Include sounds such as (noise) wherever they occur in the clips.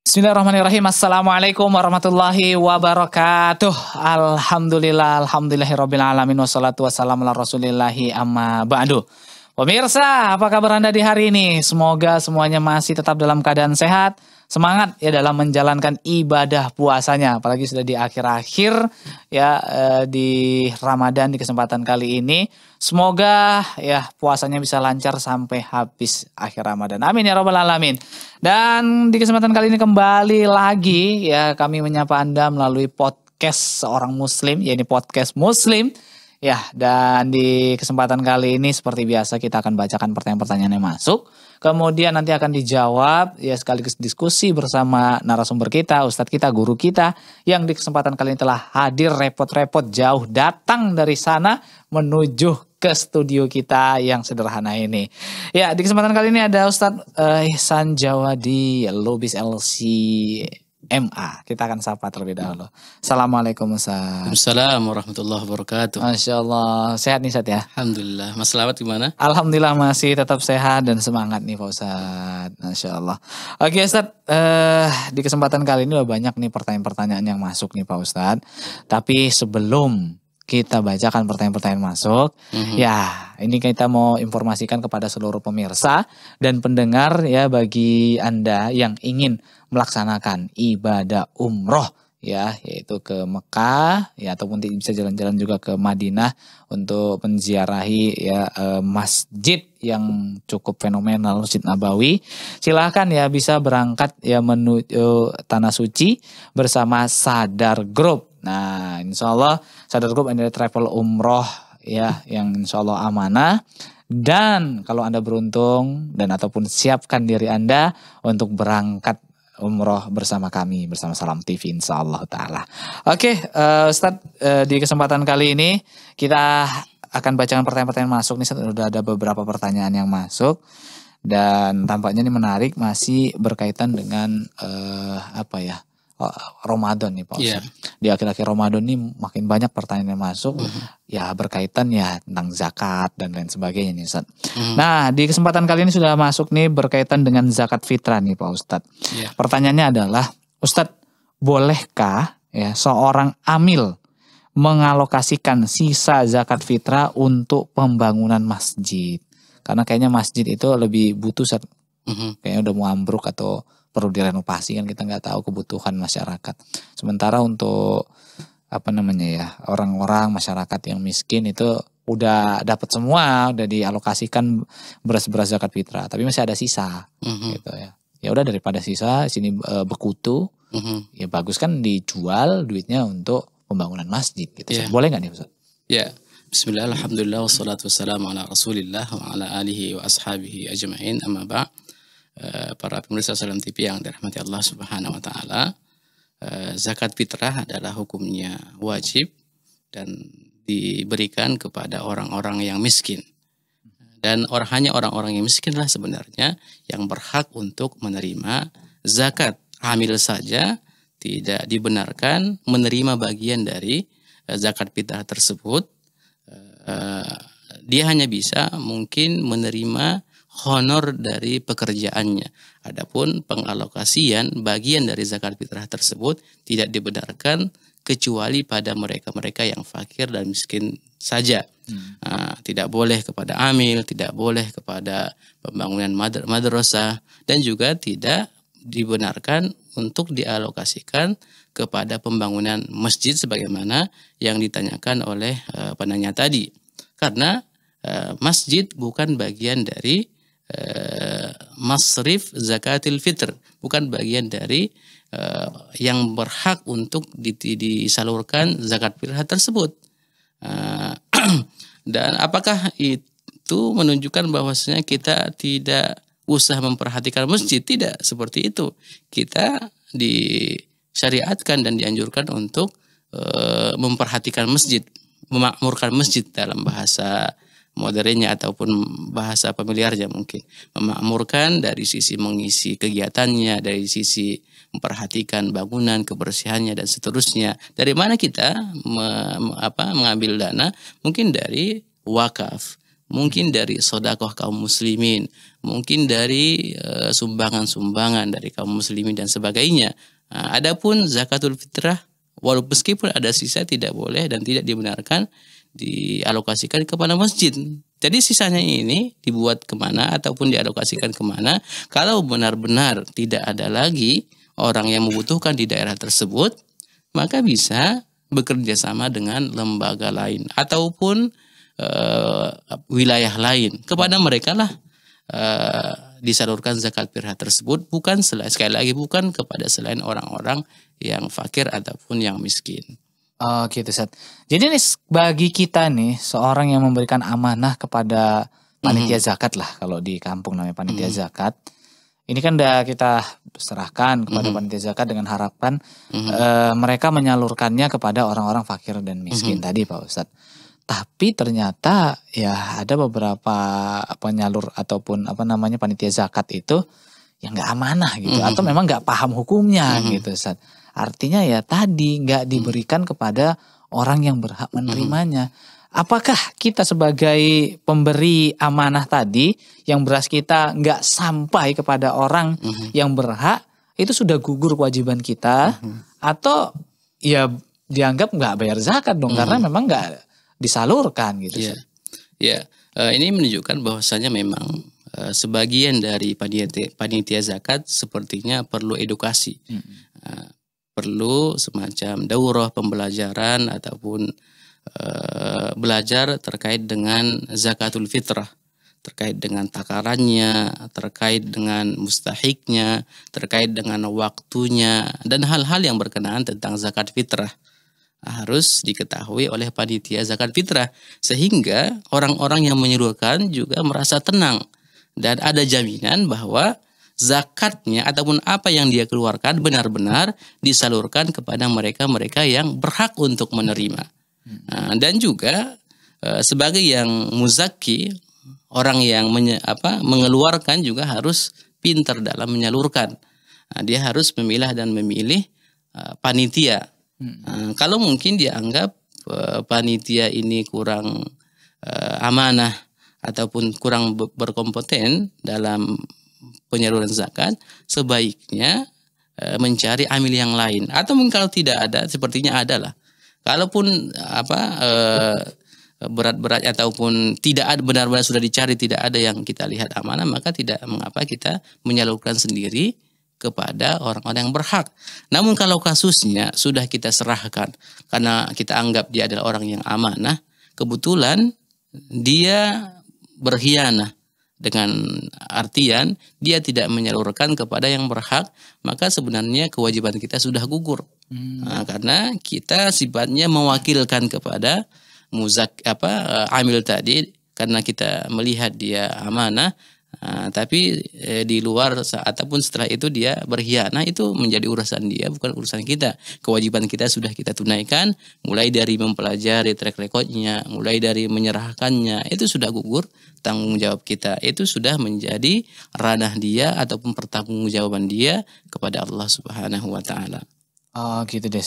Bismillahirrahmanirrahim. Assalamualaikum warahmatullahi wabarakatuh. Alhamdulillah, alhamdulillahirrahmanirrahim. alamin wassalatu wassalamu ala rasulillahi amma ba'du. Pemirsa, apa kabar Anda di hari ini? Semoga semuanya masih tetap dalam keadaan sehat, semangat ya dalam menjalankan ibadah puasanya. Apalagi sudah di akhir-akhir ya eh, di Ramadan di kesempatan kali ini. Semoga ya puasanya bisa lancar sampai habis akhir Ramadan. Amin ya robbal alamin. Dan di kesempatan kali ini kembali lagi ya kami menyapa Anda melalui podcast seorang muslim, yaitu podcast muslim Ya, dan di kesempatan kali ini seperti biasa kita akan bacakan pertanyaan-pertanyaan yang masuk. Kemudian nanti akan dijawab ya sekaligus diskusi bersama narasumber kita, ustadz kita, guru kita yang di kesempatan kali ini telah hadir repot-repot jauh datang dari sana menuju ke studio kita yang sederhana ini. Ya, di kesempatan kali ini ada Ustadz Ihsan eh, Jawadi, Lubis LC MA. Kita akan sapa terlebih dahulu. Assalamualaikum Ustaz. Waalaikumsalam warahmatullahi wabarakatuh. Masya Allah. Sehat nih Ustaz ya? Alhamdulillah. Mas Selamat gimana? Alhamdulillah masih tetap sehat dan semangat nih Pak Ustaz. Masya Allah. Oke Ustaz, eh, di kesempatan kali ini banyak nih pertanyaan-pertanyaan yang masuk nih Pak Ustaz. Tapi sebelum kita bacakan pertanyaan-pertanyaan masuk. Mm-hmm. Ya, ini kita mau informasikan kepada seluruh pemirsa dan pendengar ya bagi Anda yang ingin melaksanakan ibadah umroh ya yaitu ke Mekah ya ataupun bisa jalan-jalan juga ke Madinah untuk menziarahi ya eh, masjid yang cukup fenomenal Masjid Nabawi. Silahkan ya bisa berangkat ya menuju eh, Tanah Suci bersama Sadar Group Nah, insya Allah Sadar Group adalah travel umroh ya yang insya Allah amanah. Dan kalau Anda beruntung dan ataupun siapkan diri Anda untuk berangkat umroh bersama kami bersama Salam TV insya Allah taala. Oke, okay, uh, eh, Ustaz uh, eh, di kesempatan kali ini kita akan bacakan pertanyaan-pertanyaan masuk nih Ustaz udah ada beberapa pertanyaan yang masuk dan tampaknya ini menarik masih berkaitan dengan uh, apa ya? Eh, Ramadan nih Pak Ustaz. Yeah. Di akhir-akhir Ramadan nih makin banyak pertanyaan yang masuk mm -hmm. ya berkaitan ya tentang zakat dan lain sebagainya nih Ustaz. Mm. Nah, di kesempatan kali ini sudah masuk nih berkaitan dengan zakat fitrah nih Pak Ustaz. Yeah. Pertanyaannya adalah Ustaz, bolehkah ya seorang amil mengalokasikan sisa zakat fitrah untuk pembangunan masjid? Karena kayaknya masjid itu lebih butuh Ustaz. mm -hmm. kayaknya udah mau ambruk atau perlu direnovasi kan kita nggak tahu kebutuhan masyarakat. Sementara untuk apa namanya ya orang-orang masyarakat yang miskin itu udah dapat semua udah dialokasikan beras-beras zakat fitrah tapi masih ada sisa mm -hmm. gitu ya ya udah daripada sisa sini e, bekutu mm -hmm. ya bagus kan dijual duitnya untuk pembangunan masjid gitu yeah. boleh nggak nih Ustaz? ya yeah. Bismillah, Alhamdulillah, wassalatu wassalamu ala rasulillah wa ala alihi wa ashabihi ajma'in amma ba' Eh, para pemirsa Salam TV yang dirahmati Allah Subhanahu wa taala. Eh, zakat fitrah adalah hukumnya wajib dan diberikan kepada orang-orang yang miskin. Dan orang hanya orang-orang yang miskinlah sebenarnya yang berhak untuk menerima zakat. Hamil saja tidak dibenarkan menerima bagian dari eh, zakat fitrah tersebut. Dia hanya bisa mungkin menerima honor dari pekerjaannya. Adapun pengalokasian bagian dari zakat fitrah tersebut tidak dibenarkan kecuali pada mereka-mereka yang fakir dan miskin saja. Hmm. Nah, tidak boleh kepada amil, tidak boleh kepada pembangunan madrasah dan juga tidak dibenarkan untuk dialokasikan kepada pembangunan masjid sebagaimana yang ditanyakan oleh uh, penanya tadi. Karena eh, masjid bukan bagian dari Eh, masrif zakatil fitr bukan bagian dari uh, yang berhak untuk disalurkan zakat fitrah tersebut uh, (clears throat) dan apakah itu menunjukkan bahwasanya kita tidak usah memperhatikan masjid tidak seperti itu kita disyariatkan dan dianjurkan untuk uh, memperhatikan masjid memakmurkan masjid dalam bahasa modernnya ataupun bahasa familiarnya mungkin memakmurkan dari sisi mengisi kegiatannya dari sisi memperhatikan bangunan kebersihannya dan seterusnya dari mana kita me, apa, mengambil dana mungkin dari wakaf mungkin dari sodakoh kaum muslimin mungkin dari eh, sumbangan-sumbangan e, dari kaum muslimin dan sebagainya nah, adapun zakatul fitrah walaupun meskipun ada sisa tidak boleh dan tidak dibenarkan dialokasikan kepada masjid. Jadi sisanya ini dibuat kemana ataupun dialokasikan kemana. Kalau benar-benar tidak ada lagi orang yang membutuhkan di daerah tersebut, maka bisa bekerja sama dengan lembaga lain ataupun e, wilayah lain. Kepada mereka lah e, disalurkan zakat pirah tersebut bukan sekali lagi bukan kepada selain orang-orang yang fakir ataupun yang miskin. Oh gitu set. Jadi nih bagi kita nih seorang yang memberikan amanah kepada mhm. panitia mm -hmm. zakat lah kalau di kampung namanya panitia mm -hmm. zakat. Ini kan udah kita serahkan kepada mm -hmm. panitia zakat dengan harapan mm -hmm. uh, mereka menyalurkannya kepada orang-orang fakir dan miskin mm -hmm. tadi Pak Ustadz. Tapi ternyata ya ada beberapa penyalur ataupun apa namanya panitia zakat itu yang nggak amanah gitu mm -hmm. atau memang nggak paham hukumnya mm -hmm. gitu Ustadz Artinya ya tadi nggak hmm. diberikan kepada orang yang berhak hmm. menerimanya. Apakah kita sebagai pemberi amanah tadi yang beras kita nggak sampai kepada orang hmm. yang berhak itu sudah gugur kewajiban kita atau ya dianggap nggak bayar zakat dong karena memang nggak disalurkan gitu. Ya, yeah. yeah. Iya. uh, ini menunjukkan bahwasanya memang uh, sebagian dari panitia, panitia zakat sepertinya perlu edukasi. Hmm perlu semacam daurah pembelajaran ataupun e, belajar terkait dengan zakatul fitrah terkait dengan takarannya, terkait dengan mustahiknya, terkait dengan waktunya, dan hal-hal yang berkenaan tentang zakat fitrah harus diketahui oleh panitia zakat fitrah sehingga orang-orang yang menyuruhkan juga merasa tenang dan ada jaminan bahwa zakatnya ataupun apa yang dia keluarkan benar-benar disalurkan kepada mereka-mereka yang berhak untuk menerima. Nah, dan juga eh, sebagai yang muzaki, orang yang menye, apa, mengeluarkan juga harus pintar dalam menyalurkan. Nah, dia harus memilah dan memilih uh, panitia. Nah, kalau mungkin dianggap uh, panitia ini kurang uh, amanah ataupun kurang berkompeten dalam penyaluran zakat, sebaiknya e, mencari amil yang lain. Atau mungkin kalau tidak ada, sepertinya ada lah. Kalaupun apa e, berat-berat ataupun tidak benar-benar sudah dicari tidak ada yang kita lihat amanah, maka tidak mengapa kita menyalurkan sendiri kepada orang-orang yang berhak. Namun kalau kasusnya sudah kita serahkan karena kita anggap dia adalah orang yang amanah, kebetulan dia berkhianat dengan artian dia tidak menyalurkan kepada yang berhak, maka sebenarnya kewajiban kita sudah gugur. Hmm. Nah, karena kita sifatnya mewakilkan kepada muzak apa eh, amil tadi karena kita melihat dia amanah Ah, tapi eh, di luar ataupun setelah itu dia berkhianat nah, itu menjadi urusan dia bukan urusan kita. Kewajiban kita sudah kita tunaikan mulai dari mempelajari track recordnya, mulai dari menyerahkannya itu sudah gugur tanggung jawab kita. Itu sudah menjadi ranah dia ataupun pertanggungjawaban dia kepada Allah Subhanahu wa taala. Oh, gitu deh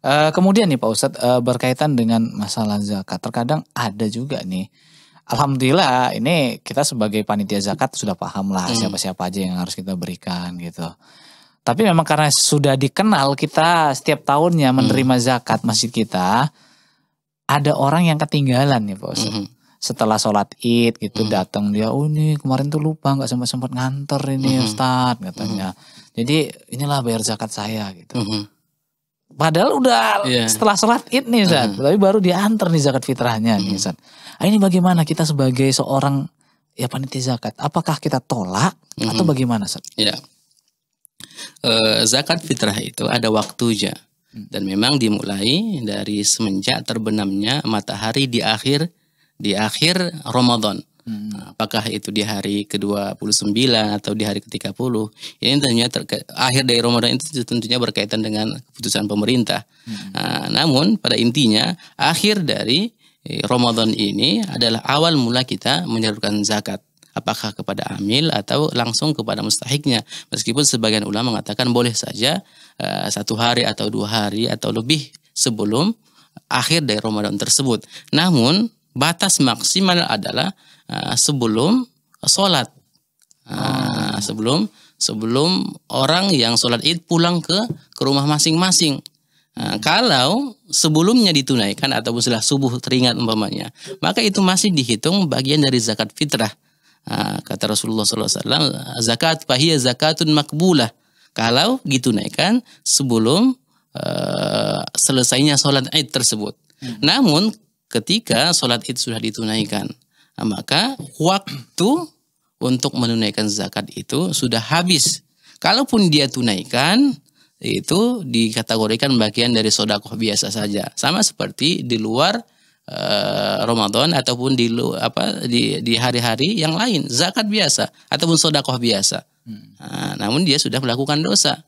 Uh, kemudian nih Pak Ustadz uh, eh, berkaitan dengan masalah zakat, terkadang ada juga nih Alhamdulillah ini kita sebagai panitia hmm. zakat sudah paham lah hmm. siapa-siapa aja yang harus kita berikan gitu. Tapi memang karena sudah dikenal kita setiap tahunnya hmm. menerima zakat masjid kita ada orang yang ketinggalan ya bos. Setelah sholat id gitu datang dia, oh ini kemarin tuh lupa nggak sempat sempat nganter ini mm Ustad katanya. Jadi inilah bayar zakat saya gitu. Padahal udah yeah. setelah sholat id nih Zat. Tapi baru diantar nih zakat fitrahnya. Mm. Nih, Zat. Nah, ini bagaimana kita sebagai seorang ya panitia zakat. Apakah kita tolak mm -hmm. atau bagaimana Zat? Yeah. Iya. Uh, zakat fitrah itu ada waktunya. Mm. Dan memang dimulai dari semenjak terbenamnya matahari di akhir di akhir Ramadan. Hmm. Apakah itu di hari ke-29 atau di hari ke-30? Ini tentunya akhir dari Ramadan itu tentunya berkaitan dengan keputusan pemerintah. Hmm. Nah, namun pada intinya akhir dari eh, Ramadan ini adalah awal mula kita menyalurkan zakat apakah kepada amil atau langsung kepada mustahiknya. Meskipun sebagian ulama mengatakan boleh saja uh, satu hari atau dua hari atau lebih sebelum akhir dari Ramadan tersebut. Namun batas maksimal adalah Ah, sebelum sholat. Uh, Sebelum sebelum orang yang sholat id pulang ke ke rumah masing-masing. Nah, kalau sebelumnya ditunaikan atau setelah subuh teringat umpamanya, maka itu masih dihitung bagian dari zakat fitrah. Nah, kata Rasulullah SAW, zakat pahiyah zakatun makbulah. Kalau ditunaikan sebelum uh, selesainya sholat id tersebut. Hmm. Namun ketika sholat id sudah ditunaikan, Nah, maka waktu untuk menunaikan zakat itu sudah habis. Kalaupun dia tunaikan, itu dikategorikan bagian dari sodakoh biasa saja. Sama seperti di luar e, Ramadan ataupun di lu, apa di hari-hari yang lain zakat biasa ataupun sodakoh biasa. Hmm. Nah, namun dia sudah melakukan dosa.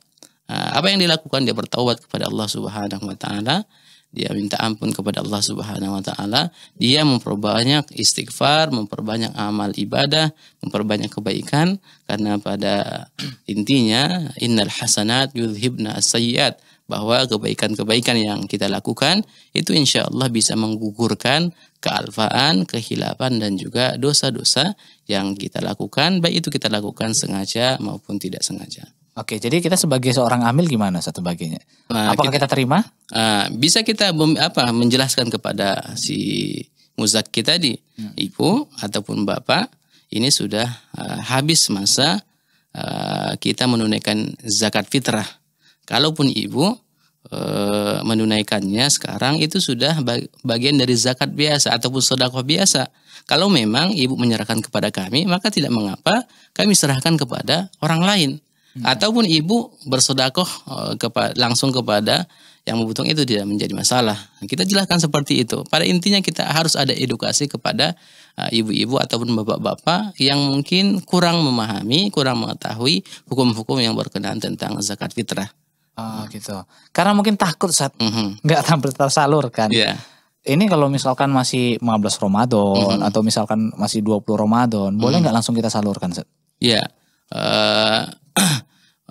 Nah, apa yang dilakukan dia bertaubat kepada Allah Subhanahu Wa Taala dia minta ampun kepada Allah Subhanahu wa taala, dia memperbanyak istighfar, memperbanyak amal ibadah, memperbanyak kebaikan karena pada intinya innal hasanat yudhibna sayyiat bahwa kebaikan-kebaikan yang kita lakukan itu insya Allah bisa menggugurkan kealfaan, kehilapan dan juga dosa-dosa yang kita lakukan baik itu kita lakukan sengaja maupun tidak sengaja. Oke, jadi kita sebagai seorang amil gimana satu bagiannya? Nah, Apakah kita, kita terima? Uh, bisa kita apa menjelaskan kepada si muzaki tadi, hmm. ibu ataupun bapak, ini sudah uh, habis masa uh, kita menunaikan zakat fitrah. Kalaupun ibu uh, menunaikannya sekarang itu sudah bagian dari zakat biasa ataupun sedekah biasa. Kalau memang ibu menyerahkan kepada kami, maka tidak mengapa kami serahkan kepada orang lain Hmm. ataupun ibu bersodakoh eh, kepa langsung kepada yang membutuhkan itu tidak menjadi masalah. Kita jelaskan seperti itu. Pada intinya kita harus ada edukasi kepada eh, ibu-ibu ataupun bapak-bapak yang mungkin kurang memahami, kurang mengetahui hukum-hukum yang berkenaan tentang zakat fitrah. Oh, gitu. Karena mungkin takut saat mm-hmm. nggak tampil tersalurkan. Yeah. Ini kalau misalkan masih 15 Ramadan mm-hmm. atau misalkan masih 20 Ramadan, mm-hmm. boleh hmm. nggak langsung kita salurkan, Set? Iya. Yeah. Uh,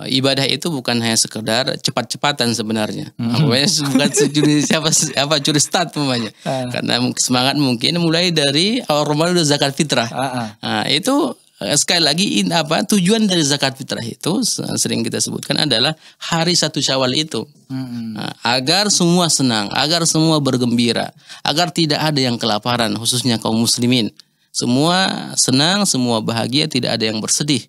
Eh, ibadah itu bukan hanya sekedar cepat-cepatan sebenarnya. Hmm. (laughs) bukan sejenis siapa apa start namanya. Uh. Ah. Karena semangat mungkin mulai dari awal Ramadan udah zakat fitrah. Uh -uh. Nah, itu eh, sekali lagi in apa tujuan dari zakat fitrah itu eh, sering kita sebutkan adalah hari satu syawal itu hmm. Nah, agar semua senang agar semua bergembira agar tidak ada yang kelaparan khususnya kaum muslimin semua senang semua bahagia tidak ada yang bersedih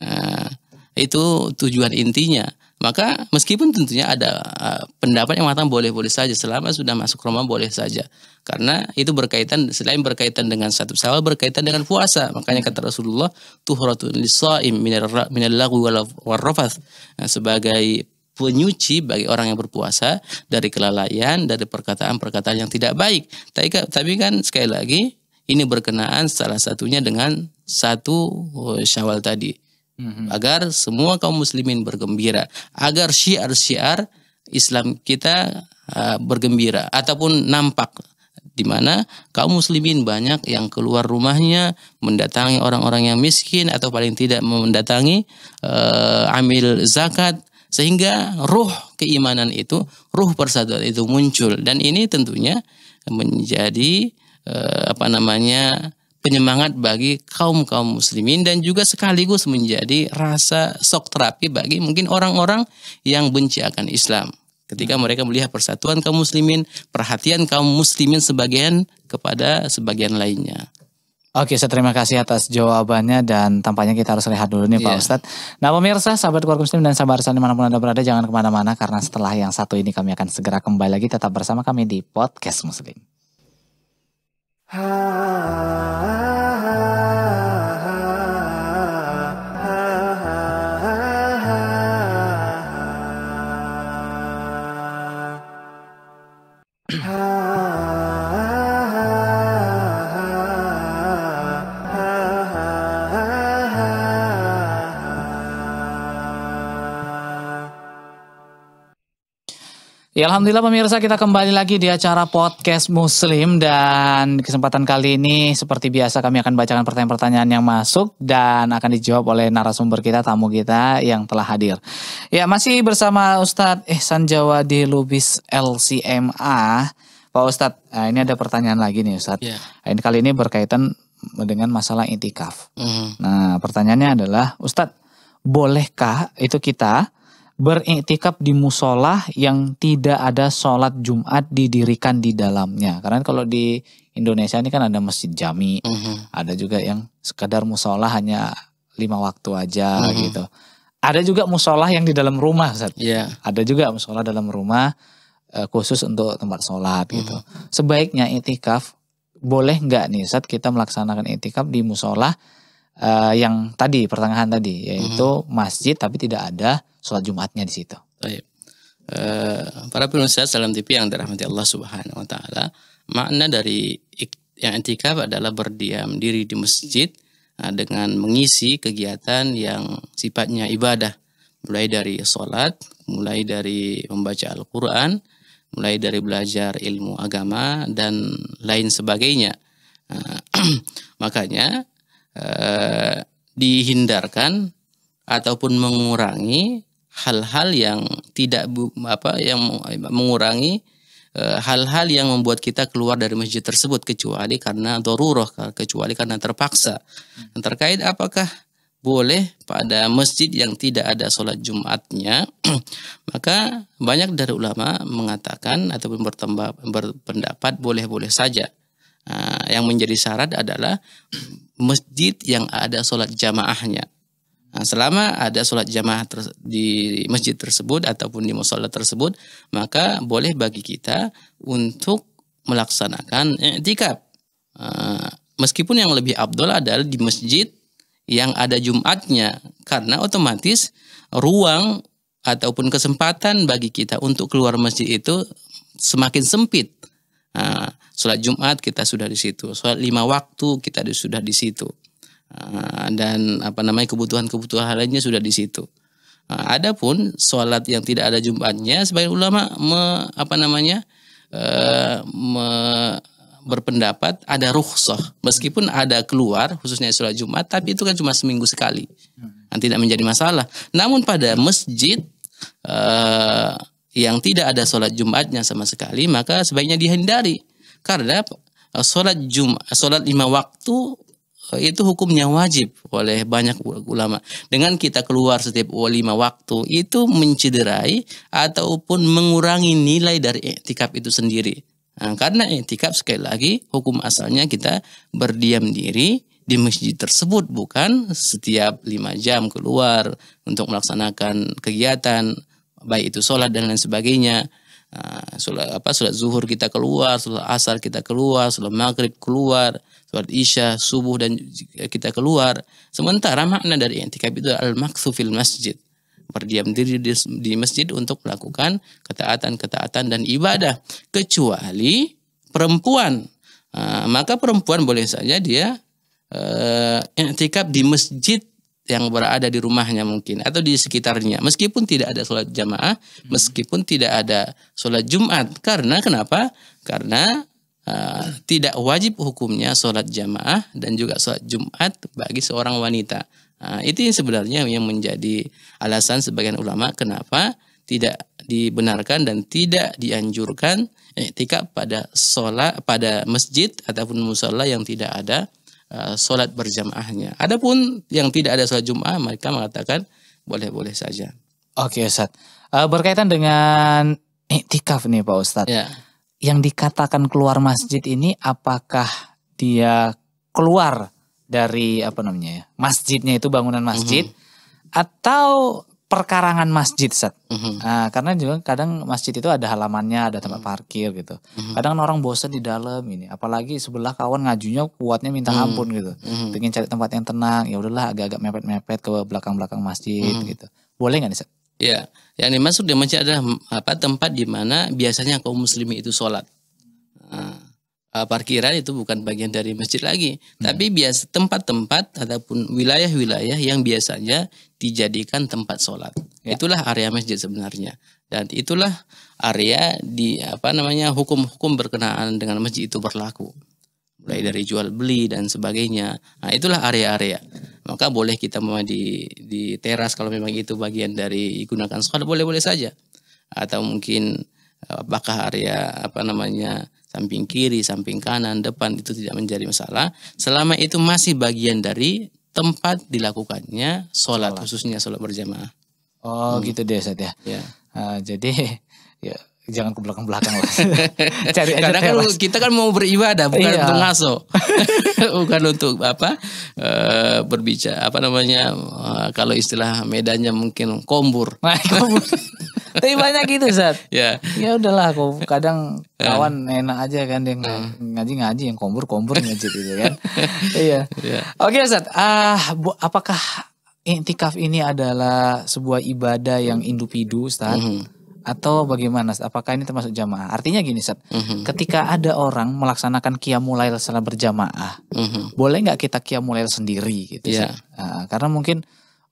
nah, itu tujuan intinya. Maka meskipun tentunya ada uh, pendapat yang mengatakan boleh-boleh saja selama sudah masuk Roma boleh saja. Karena itu berkaitan selain berkaitan dengan satu sawal berkaitan dengan puasa. Makanya kata Rasulullah tuhratun lisaim minal lagwi wal rafath nah, sebagai penyuci bagi orang yang berpuasa dari kelalaian, dari perkataan-perkataan yang tidak baik. Tapi, tapi kan sekali lagi ini berkenaan salah satunya dengan satu eh, syawal tadi hmm. agar semua kaum muslimin bergembira, agar syiar-syiar Islam kita uh, bergembira ataupun nampak di mana kaum muslimin banyak yang keluar rumahnya mendatangi orang-orang yang miskin atau paling tidak mendatangi uh, amil zakat sehingga ruh keimanan itu, ruh persatuan itu muncul dan ini tentunya menjadi uh, apa namanya penyemangat bagi kaum-kaum muslimin dan juga sekaligus menjadi rasa sok terapi bagi mungkin orang-orang yang benci akan Islam. Ketika hmm. mereka melihat persatuan kaum muslimin, perhatian kaum muslimin sebagian kepada sebagian lainnya. Oke, saya terima kasih atas jawabannya dan tampaknya kita harus lihat dulu nih Pak yeah. Ustadz. Nah pemirsa, sahabat keluarga muslim dan sahabat arsan dimanapun Anda berada, jangan kemana-mana karena setelah yang satu ini kami akan segera kembali lagi tetap bersama kami di Podcast Muslim. Ah. Ya Alhamdulillah pemirsa kita kembali lagi di acara podcast muslim dan kesempatan kali ini seperti biasa kami akan bacakan pertanyaan-pertanyaan yang masuk dan akan dijawab oleh narasumber kita, tamu kita yang telah hadir. Ya masih bersama Ustadz Ihsan Jawa di Lubis LCMA. Pak Ustadz, nah ini ada pertanyaan lagi nih Ustadz. Yeah. Ya. ini kali ini berkaitan dengan masalah intikaf. Mm. Mm-hmm. Nah pertanyaannya adalah Ustadz bolehkah itu kita beriktikaf di musola yang tidak ada sholat Jumat didirikan di dalamnya. Karena kalau di Indonesia ini kan ada masjid jami, mm -hmm. ada juga yang sekedar musola hanya lima waktu aja mm -hmm. gitu. Ada juga musola yang di dalam rumah, Ustaz. Yeah. Ada juga musola dalam rumah eh, khusus untuk tempat sholat mm -hmm. gitu. Mhm. Sebaiknya itikaf boleh nggak nih saat kita melaksanakan itikaf di musola uh, yang tadi pertengahan tadi yaitu hmm. masjid tapi tidak ada sholat Jumatnya di situ. Baik. Uh, para penulis salam TV yang dirahmati Allah Subhanahu wa taala, makna dari yang intikaf adalah berdiam diri di masjid uh, dengan mengisi kegiatan yang sifatnya ibadah, mulai dari sholat, mulai dari membaca Al-Qur'an, mulai dari belajar ilmu agama dan lain sebagainya. Uh, (clears throat) makanya eh, dihindarkan ataupun mengurangi hal-hal yang tidak apa yang mengurangi eh, hal-hal yang membuat kita keluar dari masjid tersebut kecuali karena daruroh kecuali karena terpaksa hmm. terkait apakah boleh pada masjid yang tidak ada sholat Jumatnya (clears throat) maka banyak dari ulama mengatakan ataupun bertambah berpendapat boleh-boleh saja Nah, yang menjadi syarat adalah masjid yang ada sholat jamaahnya. Nah, selama ada sholat jamaah di masjid tersebut ataupun di musola tersebut, maka boleh bagi kita untuk melaksanakan i'tikaf. Ah, meskipun yang lebih abdul adalah di masjid yang ada Jumatnya, karena otomatis ruang ataupun kesempatan bagi kita untuk keluar masjid itu semakin sempit. Nah, Sholat Jumat kita sudah di situ. Sholat lima waktu kita sudah di situ. Ah, dan apa namanya kebutuhan-kebutuhan lainnya sudah di situ. Ah, adapun sholat yang tidak ada Jumatnya, sebagian ulama me, apa namanya eh, me, berpendapat ada rukhsah meskipun ada keluar khususnya sholat Jumat tapi itu kan cuma seminggu sekali dan tidak menjadi masalah namun pada masjid eh, yang tidak ada sholat Jumatnya sama sekali maka sebaiknya dihindari karena eh, sholat Jumat, sholat lima waktu eh, itu hukumnya wajib oleh banyak ulama. Dengan kita keluar setiap lima waktu itu mencederai ataupun mengurangi nilai dari etikap itu sendiri. Nah, karena etikap sekali lagi hukum asalnya kita berdiam diri di masjid tersebut bukan setiap lima jam keluar untuk melaksanakan kegiatan baik itu sholat dan lain sebagainya. Ah, sholat apa sholat zuhur kita keluar, sholat asar kita keluar, sholat maghrib keluar, sholat isya, subuh dan kita keluar. Sementara makna dari intikaf itu al maksud fil masjid. Berdiam diri di, masjid untuk melakukan ketaatan-ketaatan dan ibadah kecuali perempuan. Ah, maka perempuan boleh saja dia uh, di masjid yang berada di rumahnya mungkin atau di sekitarnya meskipun tidak ada sholat jamaah hmm. meskipun tidak ada sholat jumat karena kenapa karena uh, tidak wajib hukumnya sholat jamaah dan juga sholat jumat bagi seorang wanita uh, itu sebenarnya yang menjadi alasan sebagian ulama kenapa tidak dibenarkan dan tidak dianjurkan eh, iktikaf pada sholat pada masjid ataupun musola yang tidak ada Eh, solat berjamaahnya. Adapun yang tidak ada sholat Jumat, mereka mengatakan boleh-boleh saja. Oke Ustaz. Eh, berkaitan dengan iktikaf nih Pak Ustaz. Ya. Yang dikatakan keluar masjid ini apakah dia keluar dari apa namanya ya, masjidnya itu bangunan masjid mm -hmm. atau perkarangan masjid set. Mm-hmm. Nah, karena juga kadang masjid itu ada halamannya, ada tempat mm-hmm. parkir gitu. Mm-hmm. Kadang kan orang bosen di dalam ini, apalagi sebelah kawan ngajunya kuatnya minta mm-hmm. ampun gitu. Mm-hmm. ingin cari tempat yang tenang, ya udahlah agak-agak mepet-mepet ke belakang-belakang masjid mm-hmm. gitu. Boleh nggak nih set? Ya, yang dimaksud di masjid adalah apa tempat di mana biasanya kaum muslimin itu sholat. Nah Eh, parkiran itu bukan bagian dari masjid lagi, hmm. tapi biasa tempat-tempat ataupun wilayah-wilayah yang biasanya dijadikan tempat sholat. Ya. Itulah area masjid sebenarnya dan itulah area di apa namanya hukum-hukum berkenaan dengan masjid itu berlaku mulai dari jual beli dan sebagainya. Nah, itulah area-area. Maka boleh kita memang di di teras kalau memang itu bagian dari gunakan sholat boleh-boleh saja. Atau mungkin apakah area apa namanya samping kiri, samping kanan, depan itu tidak menjadi masalah selama itu masih bagian dari tempat dilakukannya sholat, sholat. khususnya sholat berjamaah. Oh hmm. gitu deh Ustaz ya. ya. Uh, jadi ya jangan ke belakang-belakang lah. (laughs) Cari aja Karena kan kita kan mau beribadah bukan iya. untuk ngaso. (laughs) bukan untuk apa? E, berbicara apa namanya? E, kalau istilah medannya mungkin kombur. Nah, kombur. (laughs) tapi banyak gitu Zat ya ya udahlah aku kadang ya. kawan enak aja kan dia hmm. ngaji ngaji yang kombur kombur ngaji gitu kan (laughs) iya yeah. oke okay, Zat ah uh, apakah intikaf ini adalah sebuah ibadah yang individu saat, mm atau bagaimana apakah ini termasuk jamaah artinya gini Zat hmm. ketika ada orang melaksanakan kiamulail secara berjamaah hmm. boleh nggak kita kiamulail sendiri gitu yeah. Ya. karena mungkin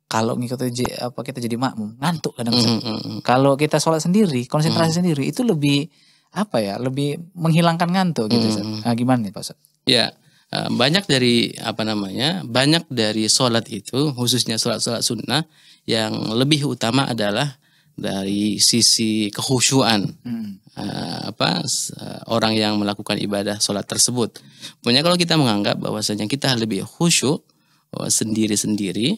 kalau ngikutin j, apa kita jadi makmum ngantuk kadang kadang mm -hmm. kalau kita sholat sendiri konsentrasi mm -hmm. sendiri itu lebih apa ya lebih menghilangkan ngantuk gitu mm -hmm. nah, gimana nih pak Ustaz? ya e, banyak dari apa namanya banyak dari sholat itu khususnya sholat sholat sunnah yang lebih utama adalah dari sisi kehusuan hmm. E, apa e, orang yang melakukan ibadah sholat tersebut. Punya kalau kita menganggap bahwasanya kita lebih khusyuk sendiri-sendiri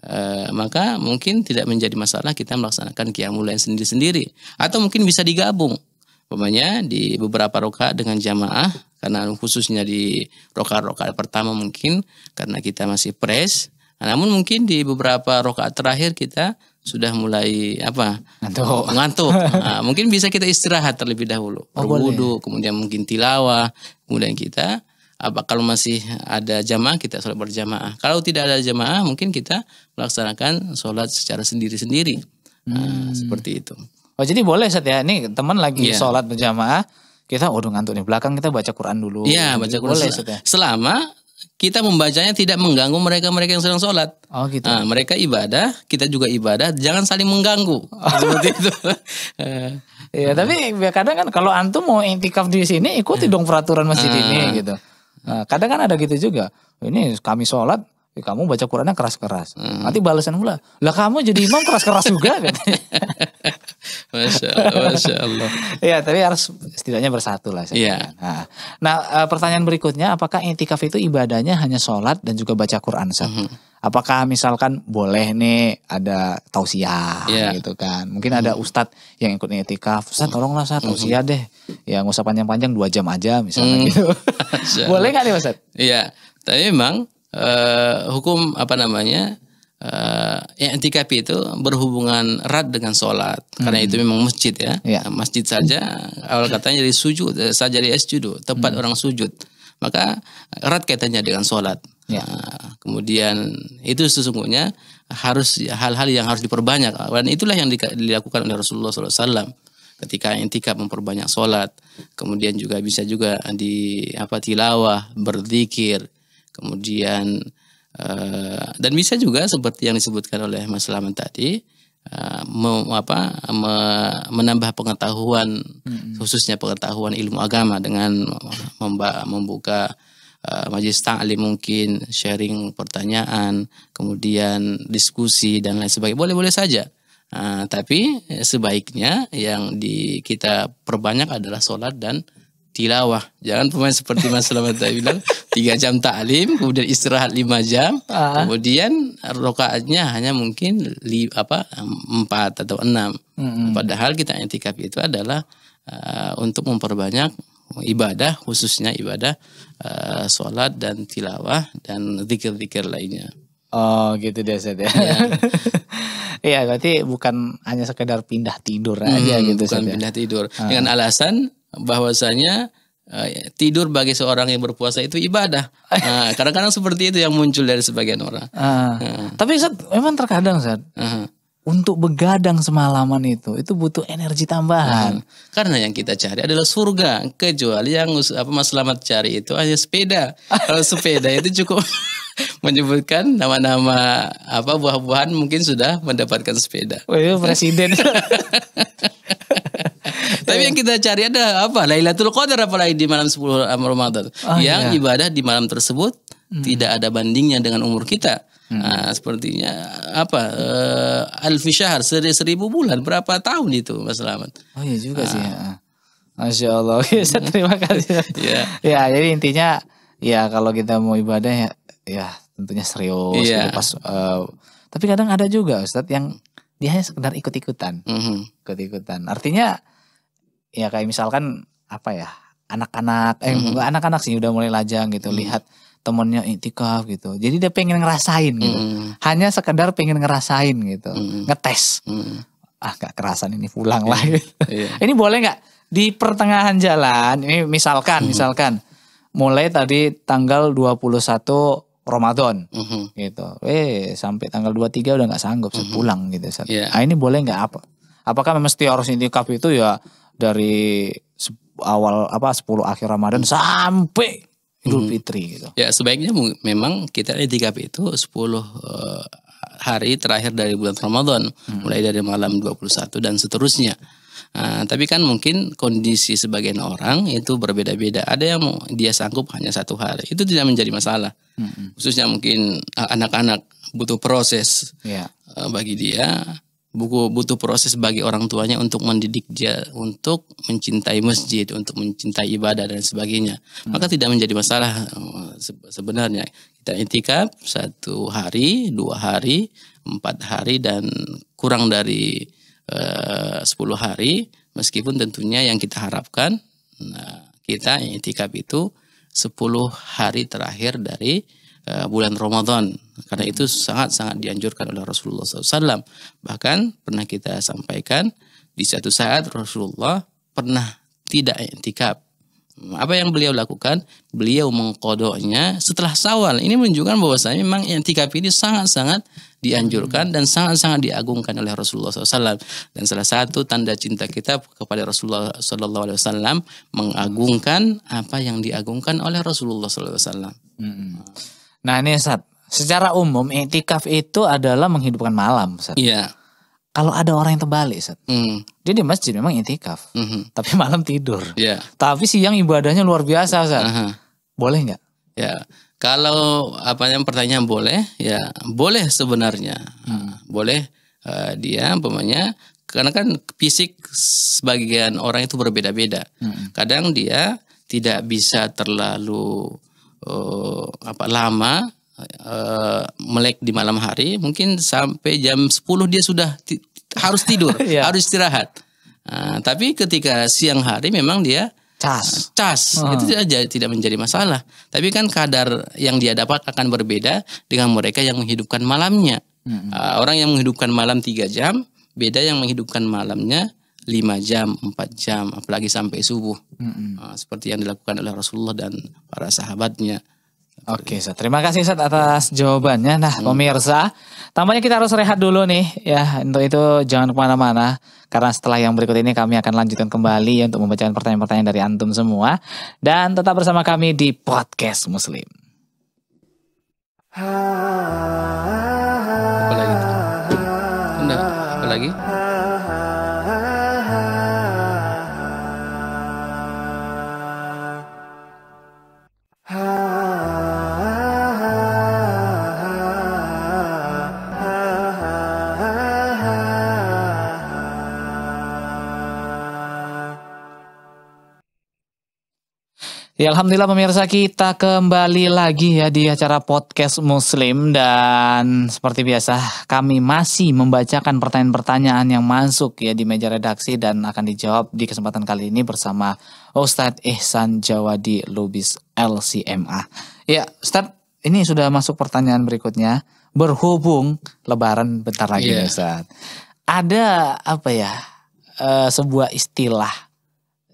E, maka mungkin tidak menjadi masalah kita melaksanakan qiyamul lain sendiri-sendiri atau mungkin bisa digabung umpamanya di beberapa roka dengan jamaah karena khususnya di roka-roka pertama mungkin karena kita masih press namun mungkin di beberapa roka terakhir kita sudah mulai apa ngantuk ngantuk nah, (laughs) mungkin bisa kita istirahat terlebih dahulu oh, kemudian mungkin tilawah kemudian kita apa kalau masih ada jamaah kita sholat berjamaah. Kalau tidak ada jamaah mungkin kita melaksanakan sholat secara sendiri-sendiri. Nah, seperti itu. Oh jadi boleh setia ya, ini teman lagi yeah. sholat berjamaah, kita dong ngantuk nih belakang kita baca Quran dulu. ya yeah, baca Quran boleh, sel ya? selama kita membacanya tidak mengganggu mereka-mereka yang sedang sholat. Oh gitu. Nah, mereka ibadah, kita juga ibadah, jangan saling mengganggu. (laughs) Seperti itu. Iya, ya tapi kadang kan kalau antum mau intikaf di sini ikuti iya. dong peraturan masjid ah. ini gitu. Nah, kadang kan ada gitu juga. Ini kami sholat Ya, kamu baca Qurannya keras-keras. Hmm. Nanti balasan pula, lah kamu jadi imam keras-keras juga kan. (laughs) Masya Allah. Masya Allah. ya, tapi harus setidaknya bersatu lah. Saya yeah. Nah, nah eh, pertanyaan berikutnya, apakah intikaf itu ibadahnya hanya sholat dan juga baca Quran? Mm -hmm. Apakah misalkan boleh nih ada tausiah yeah. gitu kan? Mungkin mm -hmm. ada mhm. ustadz yang ikut intikaf, ustadz mhm. tolonglah saya tausiah mm -hmm. deh. Ya nggak usah panjang-panjang dua jam aja misalnya mm -hmm. gitu. (laughs) boleh nggak nih ustadz? Iya, tapi memang uh, hukum apa namanya uh, eh, i'tikafi itu berhubungan erat dengan sholat hmm. karena itu memang masjid ya, ya. Nah, masjid saja awal katanya jadi sujud eh, saja dari sujud tempat hmm. orang sujud maka erat kaitannya dengan sholat ya. nah, kemudian itu sesungguhnya harus hal-hal yang harus diperbanyak dan itulah yang dilakukan oleh Rasulullah SAW ketika intikab memperbanyak sholat kemudian juga bisa juga di apa tilawah berzikir kemudian uh, dan bisa juga seperti yang disebutkan oleh Mas Laman tadi uh, me, apa me, menambah pengetahuan hmm. khususnya pengetahuan ilmu agama dengan memba, membuka uh, eh, majelis ta'lim mungkin sharing pertanyaan kemudian diskusi dan lain sebagainya boleh-boleh saja uh, tapi sebaiknya yang di kita perbanyak adalah sholat dan tilawah. Jangan pemain seperti Mas Selamat tadi bilang tiga jam taklim, kemudian istirahat lima jam, uh. kemudian rokaatnya hanya mungkin li, apa empat atau enam. Hmm. Padahal kita etikaf itu adalah uh, untuk memperbanyak ibadah khususnya ibadah uh, sholat dan tilawah dan zikir-zikir lainnya. Oh gitu deh Seth ya. Iya. (laughs) iya berarti bukan hanya sekedar pindah tidur aja hmm, gitu Bukan Seth, ya? pindah tidur. Ah. Dengan alasan bahwasanya eh, tidur bagi seorang yang berpuasa itu ibadah. kadang (laughs) nah, kadang-kadang seperti itu yang muncul dari sebagian orang. Uh, uh. Tapi Zat, memang terkadang Zat, uh -huh untuk begadang semalaman itu itu butuh energi tambahan. Nah, karena yang kita cari adalah surga, kecuali yang apa Mas Selamat cari itu hanya sepeda. Kalau sepeda itu cukup (laughs) menyebutkan nama-nama apa buah-buahan mungkin sudah mendapatkan sepeda. Oh iya presiden. (laughs) Tapi yang kita cari ada apa? Lailatul Qadar apalagi di malam 10 eh, Ramadan. Oh, yang iya. ibadah di malam tersebut hmm. tidak ada bandingnya dengan umur kita. Hmm. Nah, sepertinya apa uh, alfi syahr seri seribu bulan berapa tahun itu Mas Slamet? Oh iya juga sih. Ya. Masya Allah. Saya (laughs) terima kasih. (laughs) ya. Ya jadi intinya ya kalau kita mau ibadah ya, ya tentunya serius. Ya. pas, uh, tapi kadang ada juga Ustaz yang dia hanya sekedar ikut-ikutan, mm-hmm. ikut-ikutan. Artinya ya kayak misalkan apa ya anak-anak, eh mm-hmm. anak-anak sih udah mulai lajang gitu mm-hmm. lihat temennya itikaf gitu. Jadi dia pengen ngerasain gitu. Mm. Hanya sekedar pengen ngerasain gitu. Mm. Ngetes. Mm. Ah gak kerasan ini pulang lah. Iya, iya. Gitu. (laughs) Yeah. ini boleh gak? di pertengahan jalan ini misalkan mm. misalkan mulai tadi tanggal 21 Ramadan mm -hmm. gitu. Eh sampai tanggal 23 udah gak sanggup mm -hmm. pulang gitu. Yeah. Ah ini boleh gak? apa? Apakah memang setiap harus itikaf itu ya dari awal apa 10 akhir Ramadan mm. sampai Idul hmm. Fitri gitu. Ya sebaiknya memang kita di TKP itu 10 eh, hari terakhir dari bulan Ramadan, hmm. mulai dari malam 21 dan seterusnya. Nah, tapi kan mungkin kondisi sebagian orang itu berbeda-beda. Ada yang mau dia sanggup hanya satu hari, itu tidak menjadi masalah. Hmm. Khususnya mungkin eh, anak-anak butuh proses yeah. Ya. bagi dia buku butuh proses bagi orang tuanya untuk mendidik dia untuk mencintai masjid, untuk mencintai ibadah dan sebagainya. Hmm. Maka tidak menjadi masalah eh, sebenarnya. Kita intikap satu hari, dua hari, empat hari dan kurang dari eh, sepuluh hari. Meskipun tentunya yang kita harapkan, nah, kita intikap itu sepuluh hari terakhir dari Eh, bulan Ramadan. Karena itu sangat-sangat dianjurkan oleh Rasulullah SAW. Bahkan pernah kita sampaikan di satu saat Rasulullah pernah tidak intikab. Apa yang beliau lakukan? Beliau mengkodoknya setelah sawal. Ini menunjukkan bahwasanya memang intikab ini sangat-sangat dianjurkan dan sangat-sangat diagungkan oleh Rasulullah SAW. Dan salah satu tanda cinta kita kepada Rasulullah SAW mengagungkan apa yang diagungkan oleh Rasulullah SAW. Nah ini Sat, secara umum itikaf itu adalah menghidupkan malam Sat. Iya. Kalau ada orang yang terbalik Sat, mm. dia di masjid memang itikaf, mm -hmm. tapi (laughs) malam tidur. Iya. Tapi siang ibadahnya luar biasa Sat. Uh -huh. Boleh nggak? Ya, kalau apa yang pertanyaan boleh, ya boleh sebenarnya, hmm. boleh uh, dia, pemanya karena kan fisik sebagian orang itu berbeda-beda. Hmm. Kadang dia tidak bisa terlalu uh, apa lama uh, melek di malam hari mungkin sampai jam 10 dia sudah ti harus tidur (laughs) yeah. harus istirahat uh, tapi ketika siang hari memang dia cas eh, cas hmm. itu tidak tidak menjadi masalah tapi kan kadar yang dia dapat akan berbeda dengan mereka yang menghidupkan malamnya hmm. uh, orang yang menghidupkan malam tiga jam beda yang menghidupkan malamnya 5 jam, 4 jam, apalagi sampai subuh. Mm-hmm. seperti yang dilakukan oleh Rasulullah dan para sahabatnya. Oke, okay, terima kasih Ustaz atas jawabannya. Nah, hmm. pemirsa, tampaknya kita harus rehat dulu nih. Ya, untuk itu jangan kemana-mana. Karena setelah yang berikut ini kami akan lanjutkan kembali ya, untuk membacakan pertanyaan-pertanyaan dari Antum semua. Dan tetap bersama kami di Podcast Muslim. Ha ah. Ya Alhamdulillah pemirsa kita kembali lagi ya di acara podcast muslim dan seperti biasa kami masih membacakan pertanyaan-pertanyaan yang masuk ya di meja redaksi dan akan dijawab di kesempatan kali ini bersama Ustadz Ihsan Jawadi Lubis LCMA. Ya Ustadz ini sudah masuk pertanyaan berikutnya berhubung lebaran bentar lagi yeah. Ustadz. Ada apa ya uh, sebuah istilah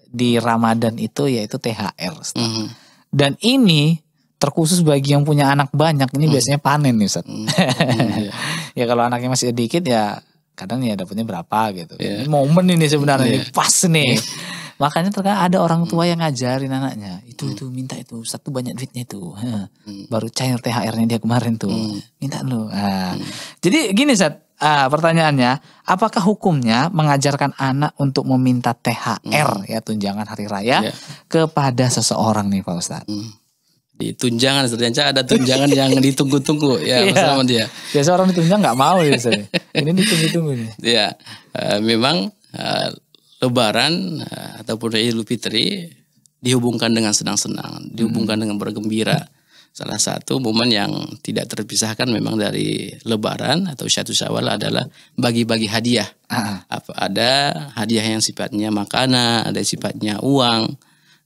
di Ramadan itu yaitu THR. Mm -hmm. Dan ini terkhusus bagi yang punya anak banyak ini mm. biasanya panen nih Ustaz. Mm. -hmm. (laughs) ya kalau anaknya masih sedikit ya kadang ya dapatnya berapa gitu. Yeah. Ini momen ini sebenarnya yeah. ini iya. pas nih. Iya. Makanya terkadang ada orang tua mm. yang ngajarin anaknya, itu hmm. itu minta itu, satu banyak duitnya itu. Hmm. Baru cair THR-nya dia kemarin tuh. Hmm. Minta lu. Nah. Hmm. Jadi gini Sat, Ah, pertanyaannya, apakah hukumnya mengajarkan anak untuk meminta THR hmm. ya tunjangan hari raya yeah. kepada seseorang nih Pak Ustaz? Hmm. Di tunjangan ternyata ada tunjangan yang (laughs) ditunggu-tunggu ya yeah. sama dia. Biasa orang ditunjang nggak mau ya biasanya. Ini ditunggu-tunggu nih. (laughs) Iya, uh, memang uh, Lebaran uh, ataupun Idul Fitri dihubungkan dengan senang-senang, dihubungkan hmm. dengan bergembira. Salah satu momen yang tidak terpisahkan memang dari Lebaran atau satu Syawal adalah bagi-bagi hadiah. Ah. Apa ada hadiah yang sifatnya makanan, ada sifatnya uang,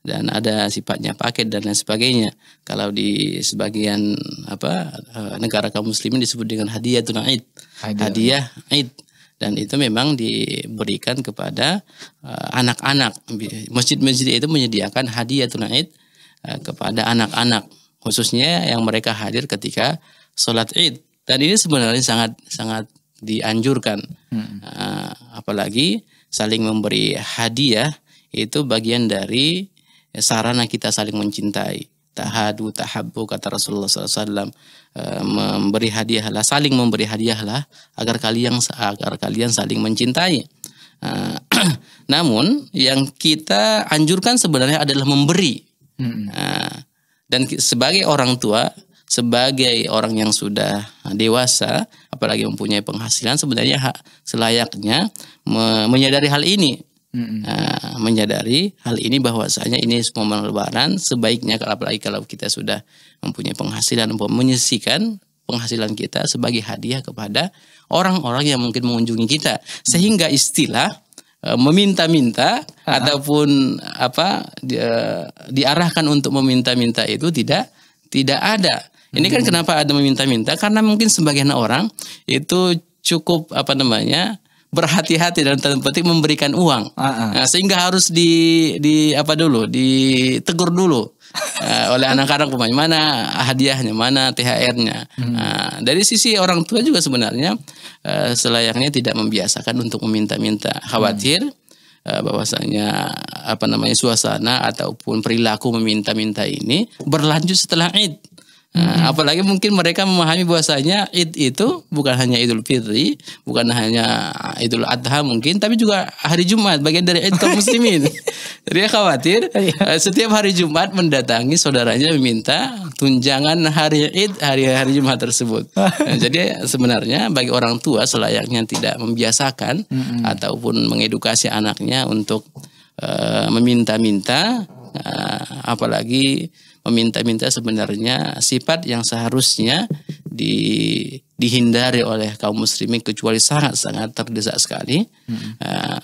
dan ada sifatnya paket dan lain sebagainya. Kalau di sebagian apa eh, negara kaum muslimin disebut dengan hadiah tunaid. Hadiah, hadiah Id dan itu memang diberikan kepada eh, anak-anak. Uh, Masjid-masjid itu menyediakan hadiah tunaid uh, eh, kepada anak-anak khususnya yang mereka hadir ketika sholat id dan ini sebenarnya sangat sangat dianjurkan hmm. Ah, apalagi saling memberi hadiah itu bagian dari sarana kita saling mencintai tahadu tahabbu kata Rasulullah SAW uh, ah, memberi hadiahlah saling memberi hadiahlah agar kalian agar kalian saling mencintai ah, (clears throat) namun yang kita anjurkan sebenarnya adalah memberi hmm. uh, dan sebagai orang tua, sebagai orang yang sudah dewasa, apalagi mempunyai penghasilan, sebenarnya hak selayaknya me menyadari hal ini. Mm -hmm. Nah, menyadari hal ini bahwasanya ini momen lebaran sebaiknya kalau apalagi kalau kita sudah mempunyai penghasilan menyisikan penghasilan kita sebagai hadiah kepada orang-orang yang mungkin mengunjungi kita sehingga istilah Eh, meminta-minta ataupun apa di, eh, diarahkan untuk meminta-minta itu tidak tidak ada. Ini kan hmm. kenapa ada meminta-minta karena mungkin sebagian orang itu cukup apa namanya berhati-hati dan petik memberikan uang. Uh -uh. sehingga harus di di apa dulu, ditegur dulu. uh, (laughs) oleh anak-anak pemain mana hadiahnya mana THR-nya hmm. uh, dari sisi orang tua juga sebenarnya uh, selayaknya tidak membiasakan untuk meminta-minta hmm. khawatir hmm. bahwasanya apa namanya suasana ataupun perilaku meminta-minta ini berlanjut setelah Id Hmm. Apalagi mungkin mereka memahami bahwasanya Id itu bukan hanya Idul Fitri, bukan hanya Idul Adha mungkin, tapi juga hari Jumat bagian dari Id kaum muslimin. (laughs) Dia khawatir iya. eh, setiap hari Jumat mendatangi saudaranya meminta tunjangan hari Id hari-hari Jumat tersebut. (laughs) Nah, jadi sebenarnya bagi orang tua selayaknya tidak membiasakan hmm. ataupun mengedukasi anaknya untuk uh, meminta-minta uh, apalagi meminta-minta sebenarnya sifat yang seharusnya di, dihindari oleh kaum muslimin kecuali sangat-sangat terdesak sekali. Hmm. Uh,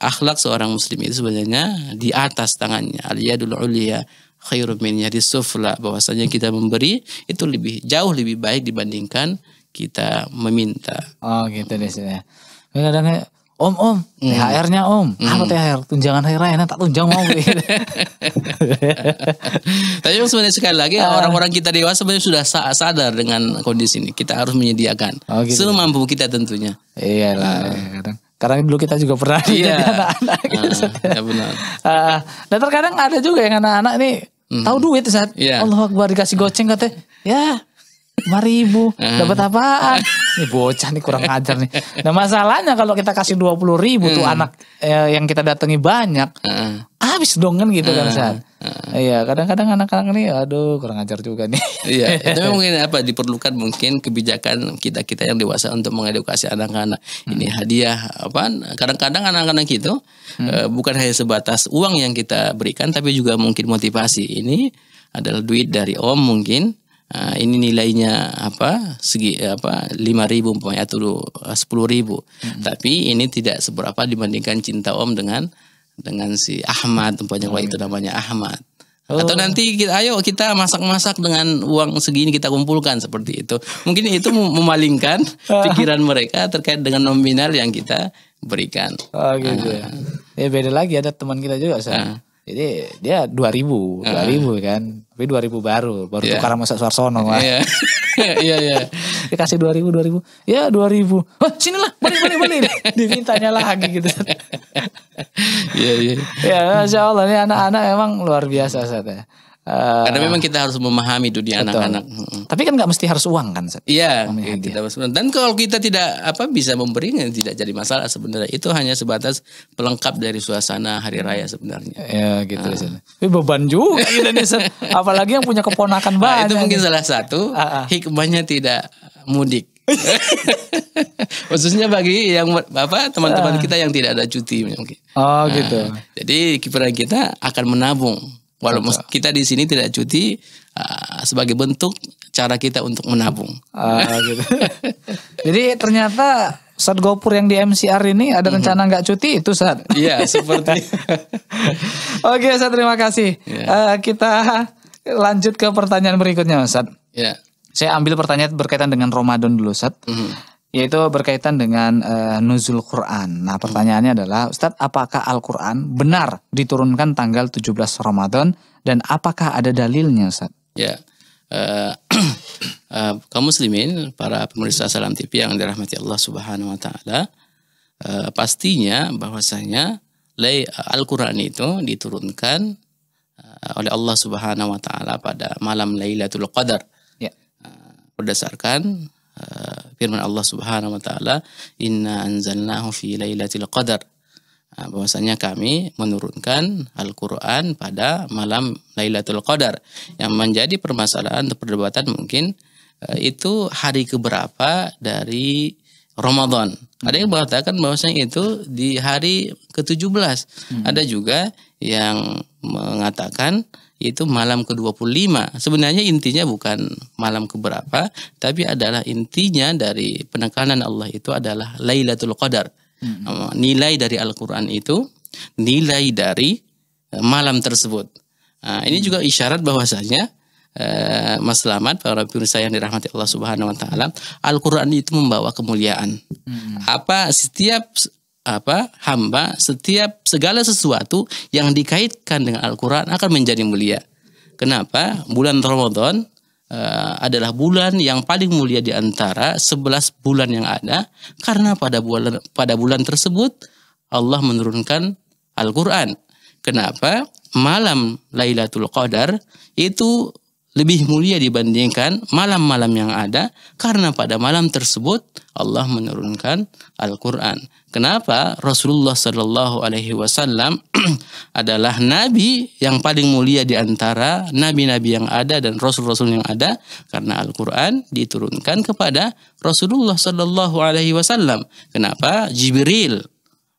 akhlak seorang muslim itu sebenarnya di atas tangannya aliyadul ulia khairu min yadi sufla bahwasanya kita memberi itu lebih jauh lebih baik dibandingkan kita meminta. Oh gitu deh ya. kadang Om, om, hmm. THR-nya om. Hmm. Apa THR? Tunjangan hari raya, tak tunjang mau. (laughs) Tapi sebenarnya sekali lagi ah. orang-orang kita dewasa sebenarnya sudah sadar dengan kondisi ini. Kita harus menyediakan. Oh, gitu. mampu kita tentunya. Iyalah. Uh. Ah. Karena dulu kita juga pernah iya. jadi anak-anak. Gitu. Uh, ya benar. Uh, (laughs) dan terkadang ada juga yang anak-anak nih hmm. tahu duit saat yeah. Allah Akbar dikasih goceng katanya. Ya lima ribu (laughs) ah. dapat apaan ini bocah nih kurang ajar nih nah masalahnya kalau kita kasih dua puluh ribu tuh hmm. anak eh, yang kita datangi banyak ah. habis dong kan gitu kan ah. saat iya kadang-kadang anak-anak nih, aduh kurang ajar juga nih iya (laughs) itu mungkin apa diperlukan mungkin kebijakan kita kita yang dewasa untuk mengedukasi anak-anak hmm. ini hadiah apa kadang-kadang anak-anak gitu hmm. Eh, bukan hanya sebatas uang yang kita berikan tapi juga mungkin motivasi ini adalah duit dari om mungkin uh, ini nilainya apa segi apa lima ribu umpamanya atau ah, sepuluh ribu hmm tapi ini tidak seberapa dibandingkan cinta om dengan dengan si Ahmad umpamanya oh, itu namanya Ahmad Oh. Atau nanti kita ayo kita masak-masak dengan uang segini kita kumpulkan seperti itu. Mungkin itu memalingkan (laughs) pikiran mereka terkait dengan nominal yang kita berikan. Oh gitu uh. ya. Ya beda lagi ada teman kita juga saya. Uh jadi dia 2000, uh. 2000 kan. Tapi 2000 baru, baru yeah. tukar sama Suarsono iya. lah. (laughs) Iya. Iya iya. Dikasih 2000 2000. Ya 2000. Oh, sinilah, Beli, beli, beli. (laughs) Dimintanya lagi gitu. Iya iya. Ya, masyaallah ini anak-anak emang luar biasa saatnya. Uh, Karena memang kita harus memahami dunia anak-anak. Tapi kan nggak mesti harus uang kan? Iya. Tidak ya. Dan kalau kita tidak apa bisa memberi ya tidak jadi masalah sebenarnya. Itu hanya sebatas pelengkap dari suasana hari raya sebenarnya. Ya, ya gitu. Uh. Tapi beban juga Indonesia. Apalagi yang punya keponakan banyak. Nah, itu mungkin gitu. salah satu uh, uh. hikmahnya tidak mudik. (laughs) Khususnya bagi yang apa teman-teman kita yang tidak ada cuti mungkin. Oh gitu. jadi kiprah kita akan menabung Walaupun Betul. kita di sini tidak cuti uh, sebagai bentuk cara kita untuk menabung. Uh, (laughs) gitu. Jadi ternyata saat Gopur yang di MCR ini ada mm -hmm. rencana nggak cuti itu saat? Iya seperti. (laughs) Oke saya terima kasih. Yeah. Iya. Uh, kita lanjut ke pertanyaan berikutnya Ustadz. Iya. Yeah. Saya ambil pertanyaan berkaitan dengan Ramadan dulu sat. Mm -hmm yaitu berkaitan dengan uh, nuzul Quran. Nah, pertanyaannya adalah Ustadz, apakah Al-Quran benar diturunkan tanggal 17 Ramadan dan apakah ada dalilnya Ustadz? Ya. Uh, uh, (clears throat) kaum muslimin, para pemirsa Salam TV yang dirahmati Allah Subhanahu wa taala, uh, pastinya bahwasanya Al-Qur'an itu diturunkan oleh Allah Subhanahu wa taala pada malam Lailatul Qadar. Ya. berdasarkan Eh, firman Allah Subhanahu wa taala inna anzalnahu fi lailatul qadar Nah, bahwasanya kami menurunkan Al-Quran pada malam Lailatul Qadar. Yang menjadi permasalahan atau perdebatan mungkin eh, itu hari keberapa dari Ramadan. Hmm. Ada yang mengatakan bahwasanya itu di hari ke-17. Hmm. Ada juga yang mengatakan itu malam ke-25. Sebenarnya intinya bukan malam ke berapa, tapi adalah intinya dari penekanan Allah itu adalah Lailatul Qadar. Hmm. Nilai dari Al-Qur'an itu nilai dari eh, malam tersebut. Nah, ini hmm. juga isyarat bahwasanya Eh, Mas Selamat, para pemirsa yang dirahmati Allah Subhanahu wa taala, Al-Qur'an itu membawa kemuliaan. Hmm. Apa setiap apa hamba setiap segala sesuatu yang dikaitkan dengan Al-Qur'an akan menjadi mulia. Kenapa? Bulan Ramadan uh, adalah bulan yang paling mulia di antara sebelas bulan yang ada karena pada bulan pada bulan tersebut Allah menurunkan Al-Qur'an. Kenapa? Malam Lailatul Qadar itu lebih mulia dibandingkan malam-malam yang ada karena pada malam tersebut Allah menurunkan Al-Qur'an. Kenapa Rasulullah Shallallahu alaihi wasallam (clears throat) adalah nabi yang paling mulia di antara nabi-nabi yang ada dan rasul-rasul yang ada karena Al-Qur'an diturunkan kepada Rasulullah Shallallahu alaihi wasallam. Kenapa Jibril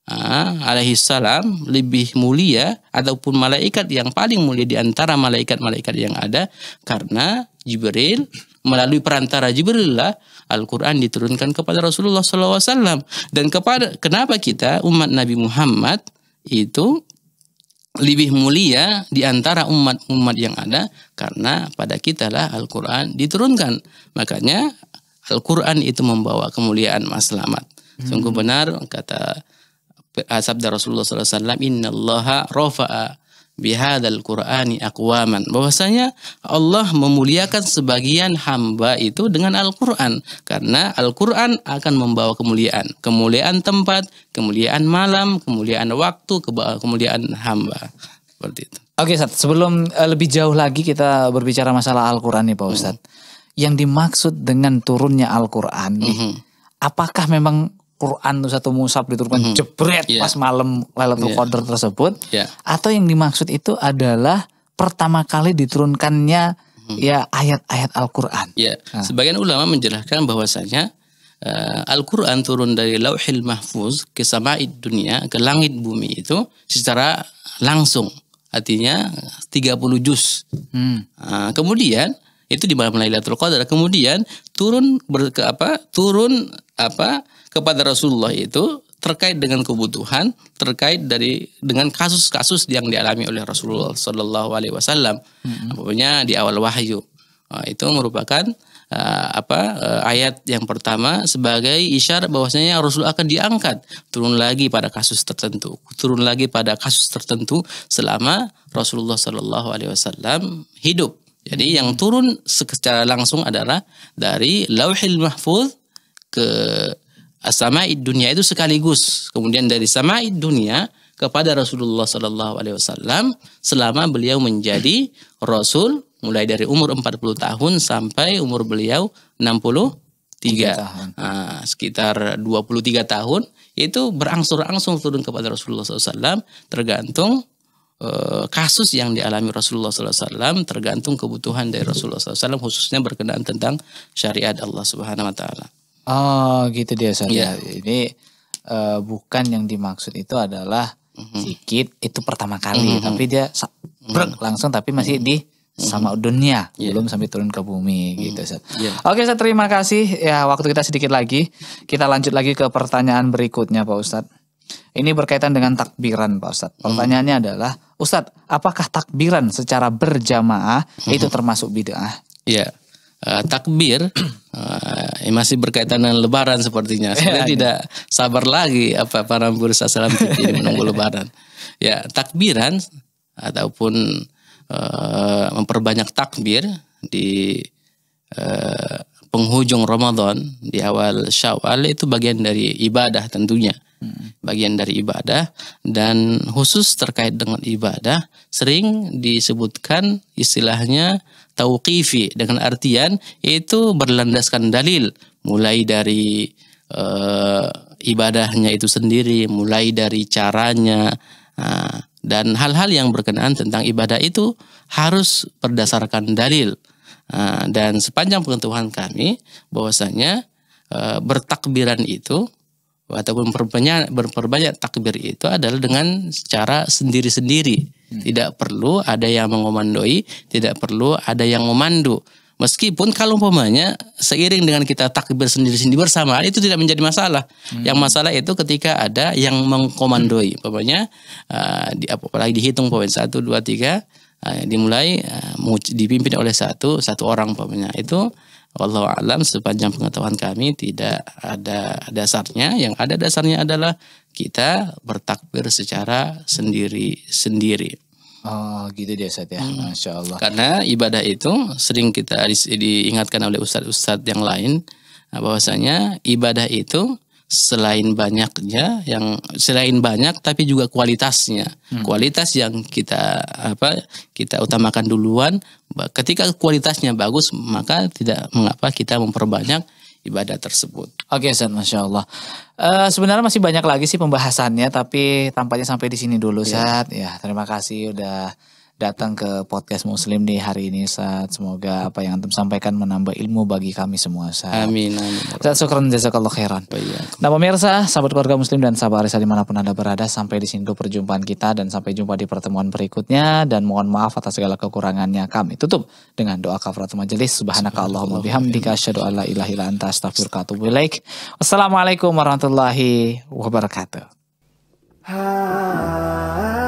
Ah, alaihi salam lebih mulia ataupun malaikat yang paling mulia di antara malaikat-malaikat yang ada karena Jibril melalui perantara Jibril lah Al-Qur'an diturunkan kepada Rasulullah SAW dan kepada kenapa kita umat Nabi Muhammad itu lebih mulia di antara umat-umat yang ada karena pada kitalah Al-Qur'an diturunkan makanya Al-Qur'an itu membawa kemuliaan maslamat hmm. sungguh benar kata Ah, sabda Rasulullah SAW, Inna Allah rofa'a bihadal Qur'ani akwaman. Bahwasanya Allah memuliakan sebagian hamba itu dengan Al-Qur'an karena Al-Qur'an akan membawa kemuliaan, kemuliaan tempat, kemuliaan malam, kemuliaan waktu, kemuliaan hamba. Seperti itu. Oke, Ustaz, sebelum eh, lebih jauh lagi kita berbicara masalah Al-Qur'an nih Pak Ustaz. Mm -hmm. Yang dimaksud dengan turunnya Al-Qur'an mm -hmm. apakah memang Quran tuh satu musab diturunkan mm-hmm. jebret yeah. pas malam Lailatul yeah. Qadar tersebut yeah. atau yang dimaksud itu adalah pertama kali diturunkannya mm-hmm. ya ayat-ayat Al-Qur'an. Yeah. Nah. Sebagian ulama menjelaskan bahwasanya uh, Al-Qur'an turun dari Lauhil Mahfuz ke sama'id dunia ke langit bumi itu secara langsung. Artinya 30 juz. Hmm. Uh, kemudian itu di malam Lailatul Qadar. Kemudian turun ber, ke apa? Turun apa? kepada Rasulullah itu terkait dengan kebutuhan, terkait dari dengan kasus-kasus yang dialami oleh Rasulullah Shallallahu Alaihi Wasallam, mm-hmm. di awal wahyu ah, itu merupakan uh, apa uh, ayat yang pertama sebagai isyarat bahwasanya Rasul akan diangkat turun lagi pada kasus tertentu, turun lagi pada kasus tertentu selama Rasulullah Shallallahu Alaihi Wasallam hidup. Jadi yang mm-hmm. turun secara langsung adalah dari Lauhil Mahfuz ke As-sama'id dunia itu sekaligus. Kemudian dari sama'id dunia kepada Rasulullah Sallallahu Alaihi Wasallam selama beliau menjadi Rasul mulai dari umur 40 tahun sampai umur beliau 63 tahun. Nah, sekitar 23 tahun itu berangsur-angsur turun kepada Rasulullah SAW tergantung eh, kasus yang dialami Rasulullah SAW tergantung kebutuhan dari Rasulullah SAW khususnya berkenaan tentang syariat Allah Subhanahu Wa Taala. Oh gitu dia saudara. Iya. Yeah. Ini uh, bukan yang dimaksud itu adalah mm-hmm. sikit itu pertama kali, mm-hmm. tapi dia mm-hmm. brek mm-hmm. langsung tapi masih di mm-hmm. sama dunia yeah. belum sampai turun ke bumi gitu mm-hmm. Yeah. Oke saya terima kasih ya waktu kita sedikit lagi kita lanjut lagi ke pertanyaan berikutnya Pak Ustad. Ini berkaitan dengan takbiran Pak Ustad. Pertanyaannya mm. adalah Ustad, apakah takbiran secara berjamaah mm -hmm. itu termasuk bid'ah? Iya. Yeah uh, takbir uh, masih berkaitan dengan Lebaran sepertinya. Saya ya, iya. tidak ya. sabar lagi apa para pemirsa salam ini menunggu (laughs) Lebaran. Ya takbiran ataupun uh, memperbanyak takbir di uh, penghujung Ramadan di awal Syawal itu bagian dari ibadah tentunya bagian dari ibadah dan khusus terkait dengan ibadah sering disebutkan istilahnya tauqifi dengan artian itu berlandaskan dalil mulai dari e, ibadahnya itu sendiri mulai dari caranya e, dan hal-hal yang berkenaan tentang ibadah itu harus berdasarkan dalil e, dan sepanjang pengetahuan kami bahwasanya e, bertakbiran itu ataupun perbanyak berperbanyak takbir itu adalah dengan secara sendiri-sendiri. Hmm. Tidak perlu ada yang mengomandoi, tidak perlu ada yang memandu. Meskipun kalau umpamanya seiring dengan kita takbir sendiri-sendiri bersama itu tidak menjadi masalah. Hmm. Yang masalah itu ketika ada yang mengkomandoi, hmm. umpamanya uh, di apalagi dihitung poin satu dua tiga eh, dimulai uh, dipimpin oleh satu satu orang umpamanya itu Wallahu alam sepanjang pengetahuan kami tidak ada dasarnya. Yang ada dasarnya adalah kita bertakbir secara sendiri-sendiri. Oh gitu dia Ustaz ya, hmm. Masya Allah. Karena ibadah itu sering kita diingatkan oleh Ustadz-Ustadz yang lain bahwasanya ibadah itu selain banyaknya yang selain banyak tapi juga kualitasnya hmm. kualitas yang kita apa kita utamakan duluan ketika kualitasnya bagus maka tidak mengapa kita memperbanyak ibadah tersebut. Oke, okay, masya Allah. Uh, sebenarnya masih banyak lagi sih pembahasannya, tapi tampaknya sampai di sini dulu, iya. Ustaz. Yeah. Ya, terima kasih udah datang ke podcast Muslim di hari ini saat semoga apa yang antum sampaikan menambah ilmu bagi kami semua saat. Amin. amin. Saat syukron jazakallah khairan. Nah pemirsa, sahabat keluarga Muslim dan sahabat Arisa dimanapun anda berada sampai di sini perjumpaan kita dan sampai jumpa di pertemuan berikutnya dan mohon maaf atas segala kekurangannya kami tutup dengan doa kafarat majelis subhanaka allahumma bihamdika asyhadu alla ilaha illa anta astaghfiruka wa Assalamualaikum warahmatullahi wabarakatuh.